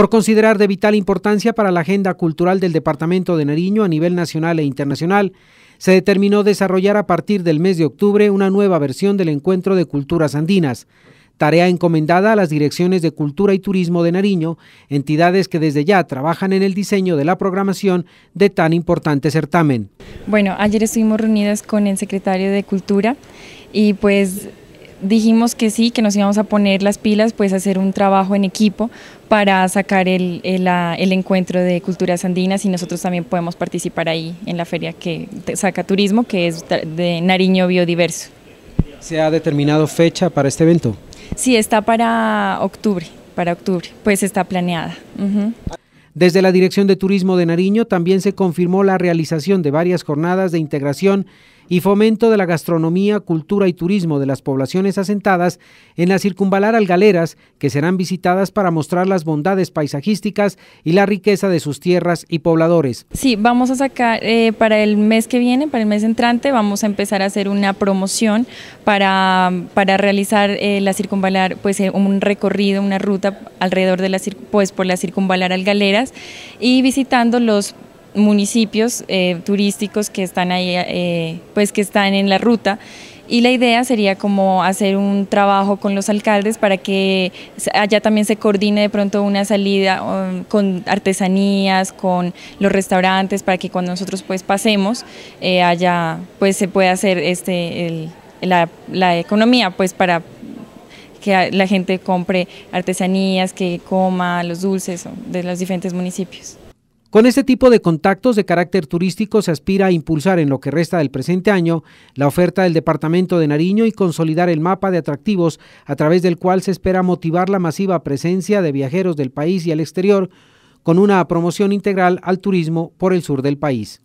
Por considerar de vital importancia para la agenda cultural del Departamento de Nariño a nivel nacional e internacional, se determinó desarrollar a partir del mes de octubre una nueva versión del Encuentro de Culturas Andinas, tarea encomendada a las direcciones de Cultura y Turismo de Nariño, entidades que desde ya trabajan en el diseño de la programación de tan importante certamen. Bueno, ayer estuvimos reunidas con el secretario de Cultura y pues dijimos que sí, que nos íbamos a poner las pilas, pues hacer un trabajo en equipo para sacar el, el, encuentro de culturas andinas y nosotros también podemos participar ahí en la feria que saca turismo, que es de Nariño Biodiverso. ¿Se ha determinado fecha para este evento? Sí, está para octubre, para octubre, pues está planeada. Desde la Dirección de Turismo de Nariño también se confirmó la realización de varias jornadas de integración y fomento de la gastronomía, cultura y turismo de las poblaciones asentadas en la circunvalar Algaleras, que serán visitadas para mostrar las bondades paisajísticas y la riqueza de sus tierras y pobladores. Sí, vamos a sacar eh, para el mes que viene, para el mes entrante, vamos a empezar a hacer una promoción para, para realizar eh, la circunvalar, pues eh, un recorrido, una ruta alrededor de la, pues, por la circunvalar Algaleras y visitando los municipios eh, turísticos que están ahí, eh, pues que están en la ruta. Y la idea sería como hacer un trabajo con los alcaldes para que allá también se coordine de pronto una salida um, con artesanías, con los restaurantes, para que cuando nosotros pues pasemos eh, allá pues se pueda hacer este, la, la economía pues para que la gente compre artesanías, que coma los dulces de los diferentes municipios. Con este tipo de contactos de carácter turístico se aspira a impulsar en lo que resta del presente año la oferta del departamento de Nariño y consolidar el mapa de atractivos a través del cual se espera motivar la masiva presencia de viajeros del país y al exterior con una promoción integral al turismo por el sur del país.